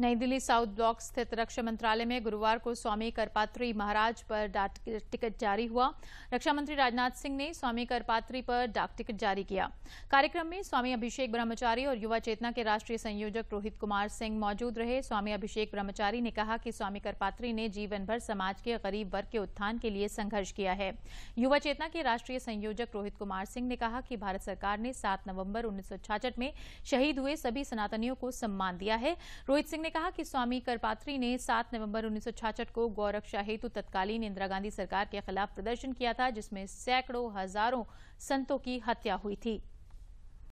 नई Delhi south block स्थित रक्षा मंत्रालय में गुरुवार को स्वामी करपात्री महाराज पर डाक टिकट जारी हुआ रक्षा मंत्री राजनाथ सिंह ने स्वामी करपात्री पर डाक टिकट जारी किया कार्यक्रम में स्वामी अभिषेक ब्रह्मचारी और युवा चेतना के राष्ट्रीय संयोजक रोहित कुमार सिंह मौजूद रहे स्वामी अभिषेक ब्रह्मचारी ने कहा कि स्वामी करपात्री ने जीवन भर समाज के गरीब वर्ग के उत्थान के लिए संघर्ष किया है युवा चेतना के राष्ट्रीय संयोजक रोहित कुमार सिंह ने कहा कि भारत सरकार ने सात नवम्बर उन्नीस में शहीद हुए सभी सनातनियों को सम्मान दिया है रोहित सिंह ने कहा कि स्वामी करपात्री ने 7 नवंबर 1966 को गौरक्षा हेतु तत्कालीन इंदिरा गांधी सरकार के खिलाफ प्रदर्शन किया था जिसमें सैकड़ों हजारों संतों की हत्या हुई थी